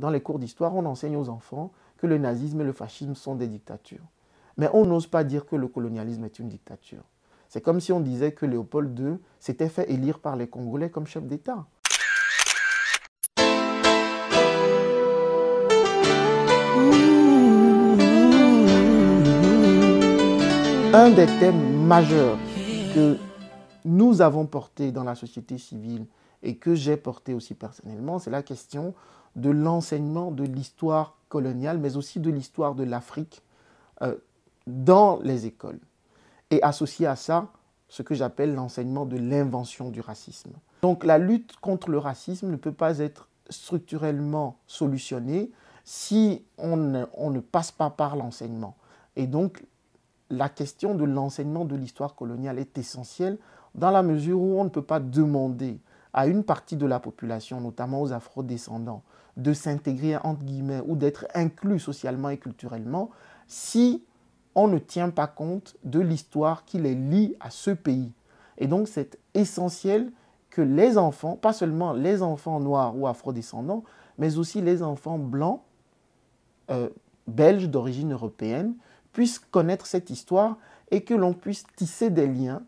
Dans les cours d'histoire, on enseigne aux enfants que le nazisme et le fascisme sont des dictatures. Mais on n'ose pas dire que le colonialisme est une dictature. C'est comme si on disait que Léopold II s'était fait élire par les Congolais comme chef d'État. Un des thèmes majeurs que nous avons porté dans la société civile et que j'ai porté aussi personnellement, c'est la question de l'enseignement de l'histoire coloniale, mais aussi de l'histoire de l'Afrique euh, dans les écoles. Et associé à ça, ce que j'appelle l'enseignement de l'invention du racisme. Donc la lutte contre le racisme ne peut pas être structurellement solutionnée si on ne passe pas par l'enseignement. Et donc la question de l'enseignement de l'histoire coloniale est essentielle dans la mesure où on ne peut pas demander à une partie de la population, notamment aux afro-descendants, de s'intégrer entre guillemets ou d'être inclus socialement et culturellement si on ne tient pas compte de l'histoire qui les lie à ce pays. Et donc c'est essentiel que les enfants, pas seulement les enfants noirs ou Afro-descendants, mais aussi les enfants blancs, euh, belges d'origine européenne, puissent connaître cette histoire et que l'on puisse tisser des liens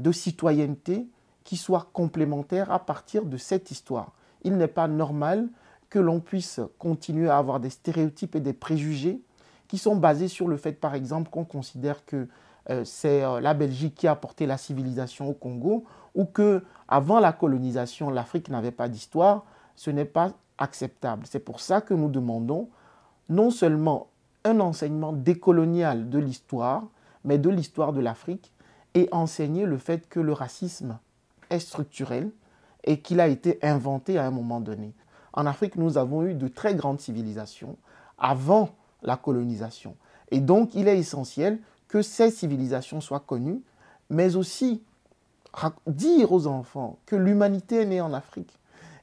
de citoyenneté qui soit complémentaire à partir de cette histoire. Il n'est pas normal que l'on puisse continuer à avoir des stéréotypes et des préjugés qui sont basés sur le fait, par exemple, qu'on considère que euh, c'est euh, la Belgique qui a apporté la civilisation au Congo ou que avant la colonisation, l'Afrique n'avait pas d'histoire. Ce n'est pas acceptable. C'est pour ça que nous demandons non seulement un enseignement décolonial de l'histoire, mais de l'histoire de l'Afrique et enseigner le fait que le racisme est structurel et qu'il a été inventé à un moment donné. En Afrique, nous avons eu de très grandes civilisations avant la colonisation. Et donc, il est essentiel que ces civilisations soient connues, mais aussi dire aux enfants que l'humanité est née en Afrique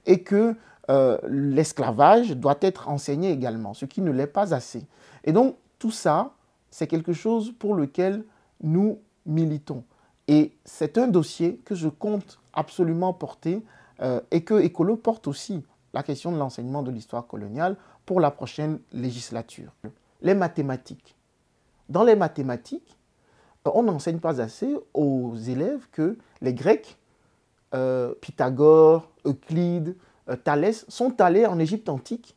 et que euh, l'esclavage doit être enseigné également, ce qui ne l'est pas assez. Et donc, tout ça, c'est quelque chose pour lequel nous militons. Et c'est un dossier que je compte absolument porter euh, et que Écolo porte aussi, la question de l'enseignement de l'histoire coloniale, pour la prochaine législature. Les mathématiques. Dans les mathématiques, euh, on n'enseigne pas assez aux élèves que les Grecs, euh, Pythagore, Euclide, Thalès, sont allés en Égypte antique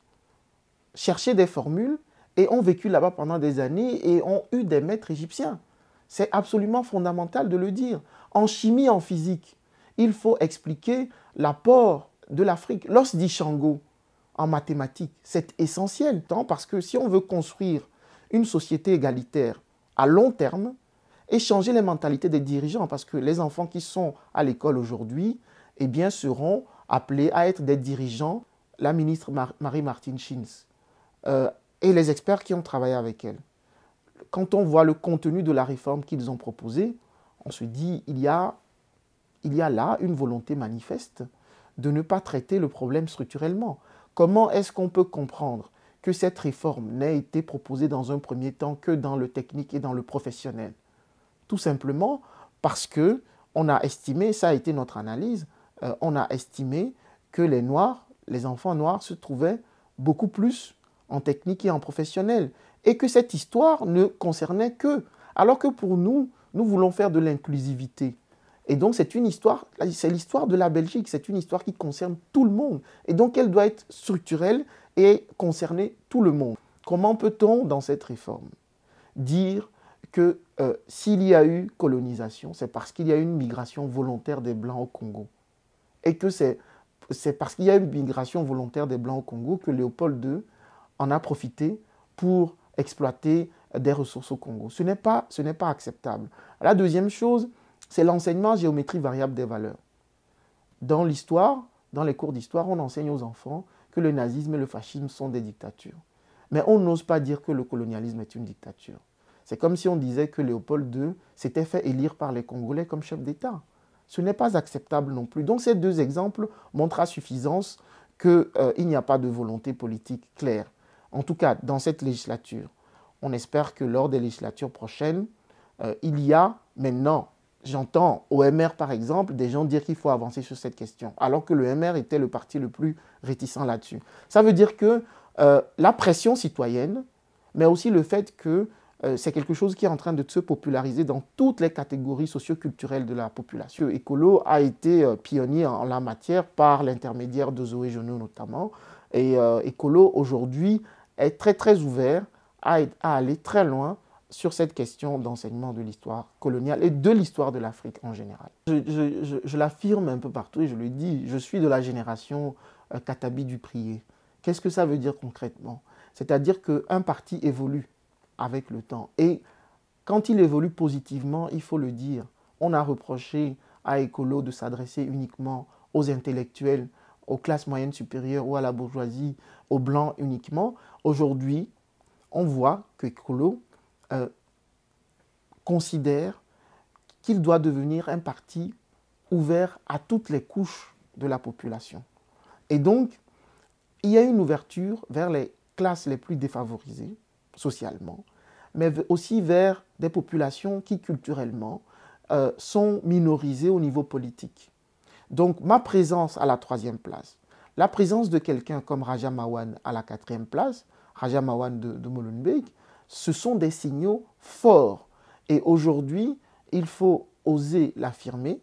chercher des formules et ont vécu là-bas pendant des années et ont eu des maîtres égyptiens. C'est absolument fondamental de le dire. En chimie, en physique, il faut expliquer l'apport de l'Afrique. L'os d'Ichango en mathématiques, c'est essentiel, tant parce que si on veut construire une société égalitaire à long terme, et changer les mentalités des dirigeants, parce que les enfants qui sont à l'école aujourd'hui, eh bien, seront appelés à être des dirigeants, la ministre Marie-Martine Schins euh, et les experts qui ont travaillé avec elle quand on voit le contenu de la réforme qu'ils ont proposée, on se dit il y a, là une volonté manifeste de ne pas traiter le problème structurellement. Comment est-ce qu'on peut comprendre que cette réforme n'ait été proposée dans un premier temps que dans le technique et dans le professionnel Tout simplement parce que on a estimé, ça a été notre analyse, euh, on a estimé que les noirs, les enfants noirs se trouvaient beaucoup plus en technique et en professionnel et que cette histoire ne concernait qu'eux. Alors que pour nous, nous voulons faire de l'inclusivité. Et donc c'est une histoire, c'est l'histoire de la Belgique, c'est une histoire qui concerne tout le monde. Et donc elle doit être structurelle et concerner tout le monde. Comment peut-on dans cette réforme dire que euh, s'il y a eu colonisation, c'est parce qu'il y a eu une migration volontaire des Blancs au Congo Et que c'est parce qu'il y a eu une migration volontaire des Blancs au Congo que Léopold II en a profité pour exploiter des ressources au Congo. Ce n'est pas, ce pas acceptable. La deuxième chose, c'est l'enseignement géométrie variable des valeurs. Dans l'histoire, dans les cours d'histoire, on enseigne aux enfants que le nazisme et le fascisme sont des dictatures. Mais on n'ose pas dire que le colonialisme est une dictature. C'est comme si on disait que Léopold II s'était fait élire par les Congolais comme chef d'État. Ce n'est pas acceptable non plus. Donc ces deux exemples montrent à suffisance qu'il euh, n'y a pas de volonté politique claire. En tout cas, dans cette législature, on espère que lors des législatures prochaines, euh, il y a maintenant, j'entends au MR par exemple, des gens dire qu'il faut avancer sur cette question, alors que le MR était le parti le plus réticent là-dessus. Ça veut dire que euh, la pression citoyenne, mais aussi le fait que euh, c'est quelque chose qui est en train de se populariser dans toutes les catégories socioculturelles de la population. Écolo a été pionnier en, la matière par l'intermédiaire de Zoé notamment. Et Écolo aujourd'hui est très très ouvert à, aller très loin sur cette question d'enseignement de l'histoire coloniale et de l'histoire de l'Afrique en général. Je, l'affirme un peu partout et je le dis, je suis de la génération euh, Katabi Katabi prier. Qu'est-ce que ça veut dire concrètement C'est-à-dire qu'un parti évolue avec le temps et quand il évolue positivement, il faut le dire. On a reproché à Écolo de s'adresser uniquement aux intellectuels, aux classes moyennes supérieures ou à la bourgeoisie, aux blancs uniquement. Aujourd'hui, on voit que Kolo euh, considère qu'il doit devenir un parti ouvert à toutes les couches de la population. Et donc, il y a une ouverture vers les classes les plus défavorisées socialement, mais aussi vers des populations qui culturellement euh, sont minorisées au niveau politique. Donc ma présence à la troisième place, la présence de quelqu'un comme Raja Mawan à la quatrième place, Raja Mawan de, Molenbeek, ce sont des signaux forts. Et aujourd'hui, il faut oser l'affirmer.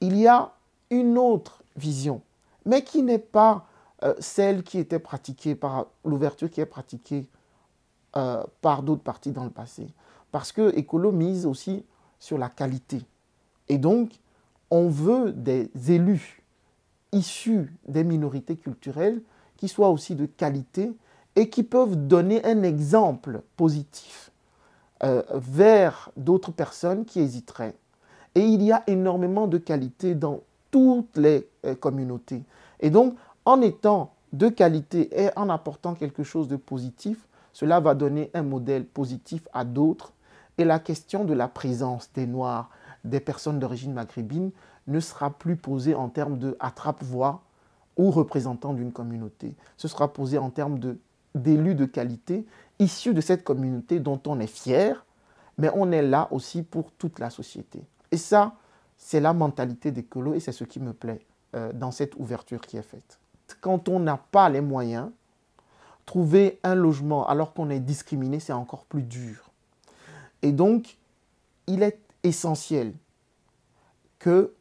Il y a une autre vision, mais qui n'est pas euh, celle qui était pratiquée par l'ouverture qui est pratiquée euh, par d'autres parties dans le passé. Parce que Écolo mise aussi sur la qualité. Et donc, on veut des élus issus des minorités culturelles qui soient aussi de qualité et qui peuvent donner un exemple positif euh, vers d'autres personnes qui hésiteraient. Et il y a énormément de qualités dans toutes les euh, communautés. Et donc, en étant de qualité et en apportant quelque chose de positif, cela va donner un modèle positif à d'autres. Et la question de la présence des Noirs, des personnes d'origine maghrébine, ne sera plus posée en termes de attrape-voix ou représentant d'une communauté. Ce sera posé en termes de d'élus de qualité issus de cette communauté dont on est fier, mais on est là aussi pour toute la société. Et ça, c'est la mentalité des colos et c'est ce qui me plaît euh, dans cette ouverture qui est faite. Quand on n'a pas les moyens, trouver un logement alors qu'on est discriminé, c'est encore plus dur. Et donc, il est essentiel que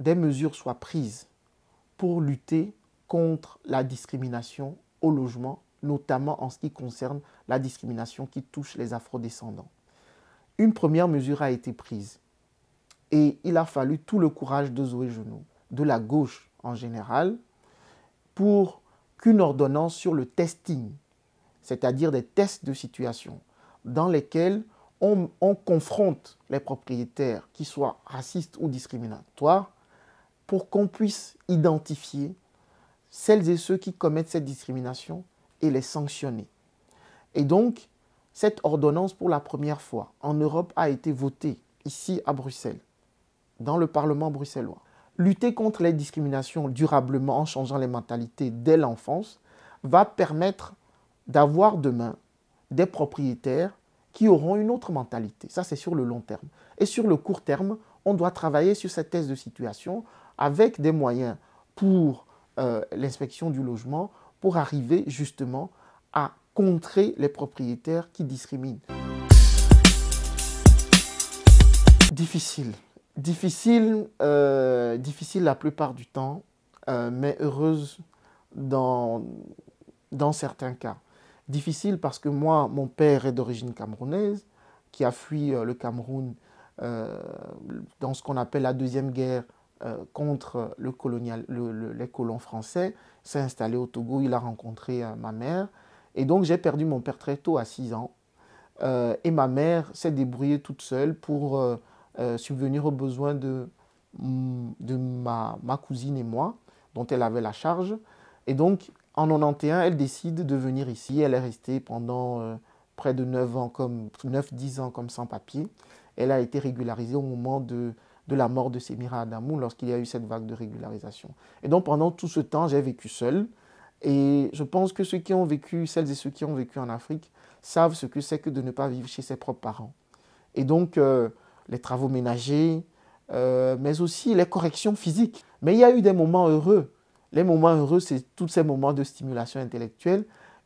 des mesures soient prises pour lutter contre la discrimination au logement, notamment en ce qui concerne la discrimination qui touche les afrodescendants. Une première mesure a été prise et il a fallu tout le courage de Zoé Genoux, de la gauche en général, pour qu'une ordonnance sur le testing, c'est-à-dire des tests de situation, dans lesquels on, confronte les propriétaires, qui soient racistes ou discriminatoires, pour qu'on puisse identifier celles et ceux qui commettent cette discrimination et les sanctionner. Et donc, cette ordonnance, pour la première fois en Europe, a été votée ici à Bruxelles, dans le Parlement bruxellois. Lutter contre les discriminations durablement en changeant les mentalités dès l'enfance va permettre d'avoir demain des propriétaires qui auront une autre mentalité. Ça, c'est sur le long terme. Et sur le court terme, on doit travailler sur cette thèse de situation avec des moyens pour euh, l'inspection du logement pour arriver justement à contrer les propriétaires qui discriminent. Difficile, difficile, euh, difficile la plupart du temps, euh, mais heureuse dans, dans certains cas. Difficile parce que moi, mon père est d'origine camerounaise, qui a fui le Cameroun dans ce qu'on appelle la Deuxième Guerre euh, contre le colonial, les colons français, s'est installé au Togo, il a rencontré euh, ma mère. Et donc j'ai perdu mon père très tôt, à 6 ans. Euh, et ma mère s'est débrouillée toute seule pour subvenir aux besoins de, ma, cousine et moi, dont elle avait la charge. Et donc en 91, elle décide de venir ici. Elle est restée pendant près de 9 ans, comme 9-10 ans comme sans papier. Elle a été régularisée au moment de de la mort de Semira Adamou lorsqu'il y a eu cette vague de régularisation. Et donc pendant tout ce temps, j'ai vécu seul. Et je pense que ceux qui ont vécu, celles et ceux qui ont vécu en Afrique, savent ce que c'est que de ne pas vivre chez ses propres parents. Et donc, euh, les travaux ménagers, euh, mais aussi les corrections physiques. Mais il y a eu des moments heureux. Les moments heureux, c'est tous ces moments de stimulation intellectuelle.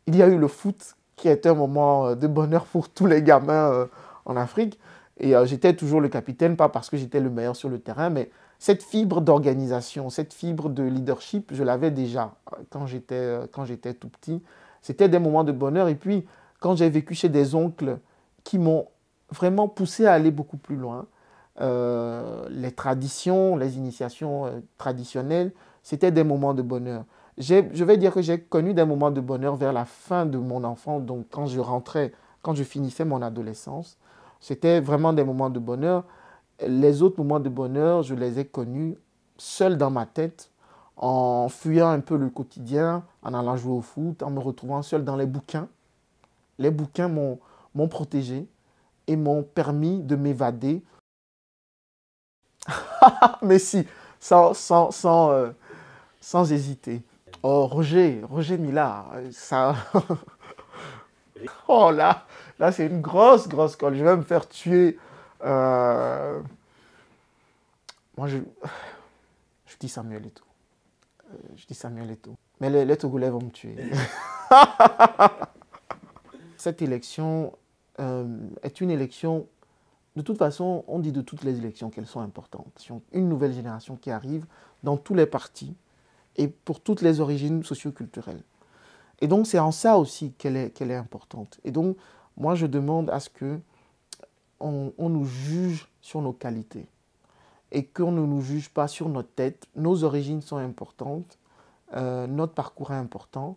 Il y a eu le foot, qui est un moment euh, de bonheur pour tous les gamins en Afrique. Et euh, j'étais toujours le capitaine, pas parce que j'étais le meilleur sur le terrain, mais cette fibre d'organisation, cette fibre de leadership, je l'avais déjà euh, euh, quand j'étais, tout petit. C'était des moments de bonheur. Et puis, quand j'ai vécu chez des oncles qui m'ont vraiment poussé à aller beaucoup plus loin, les traditions, les initiations traditionnelles, c'était des moments de bonheur. Je vais dire que j'ai connu des moments de bonheur vers la fin de mon enfant, donc quand je rentrais, quand je finissais mon adolescence. C'était vraiment des moments de bonheur. Les autres moments de bonheur, je les ai connus seuls dans ma tête, en fuyant un peu le quotidien, en allant jouer au foot, en me retrouvant seul dans les bouquins. Les bouquins m'ont protégé et m'ont permis de m'évader. Mais si, sans, sans, sans, euh, sans hésiter. Oh, Roger, Roger Millard, ça... oh là, Là, c'est une grosse, grosse colle. Je vais me faire tuer. Euh, moi, je... dis Samuel et tout. Euh, je dis Samuel et tout. Mais les, Togolais vont me tuer. Cette élection euh, est une élection de toute façon, on dit de toutes les élections qu'elles sont importantes. Une nouvelle génération qui arrive dans tous les partis et pour toutes les origines socioculturelles. Et donc, c'est en ça aussi qu'elle est, est importante. Et donc, moi, je demande à ce que on, nous juge sur nos qualités et qu'on ne nous juge pas sur notre tête. Nos origines sont importantes, euh, notre parcours est important,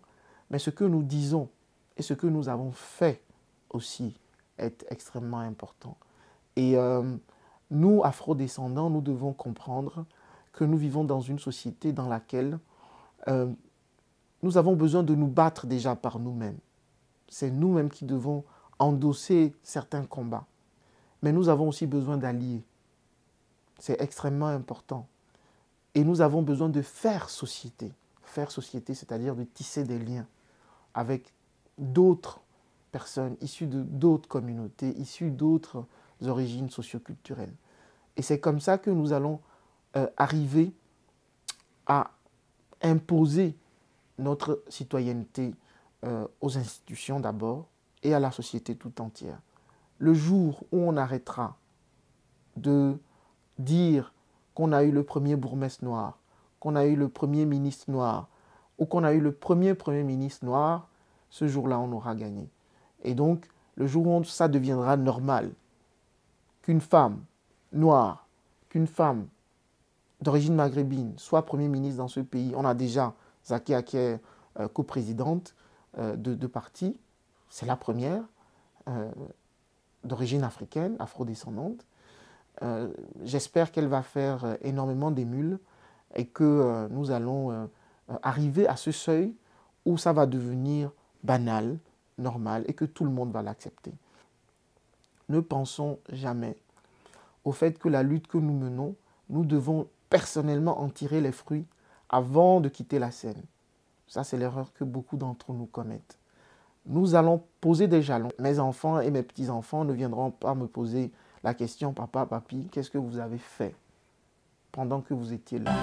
mais ce que nous disons et ce que nous avons fait aussi est extrêmement important. Et euh, nous, afrodescendants, nous devons comprendre que nous vivons dans une société dans laquelle euh, nous avons besoin de nous battre déjà par nous-mêmes. C'est nous-mêmes qui devons endosser certains combats. Mais nous avons aussi besoin d'alliés. C'est extrêmement important. Et nous avons besoin de faire société. Faire société, c'est-à-dire de tisser des liens avec d'autres personnes issues de d'autres communautés, issues d'autres origines socioculturelles. Et c'est comme ça que nous allons euh, arriver à imposer notre citoyenneté euh, aux institutions d'abord, et à la société toute entière. Le jour où on arrêtera de dire qu'on a eu le premier bourgmestre noir, qu'on a eu le premier ministre noir, ou qu'on a eu le premier premier ministre noir, ce jour-là, on aura gagné. Et donc, le jour où ça deviendra normal qu'une femme noire, qu'une femme d'origine maghrébine soit premier ministre dans ce pays, on a déjà Zaki qui euh, coprésidente euh, de, de parti, c'est la première euh, d'origine africaine, afrodescendante. Euh, j'espère qu'elle va faire euh, énormément d'émules et que nous allons arriver à ce seuil où ça va devenir banal, normal et que tout le monde va l'accepter. Ne pensons jamais au fait que la lutte que nous menons, nous devons personnellement en tirer les fruits avant de quitter la scène. Ça, c'est l'erreur que beaucoup d'entre nous commettent nous allons poser des jalons. Mes enfants et mes petits-enfants ne viendront pas me poser la question, papa, papy, qu'est-ce que vous avez fait pendant que vous étiez là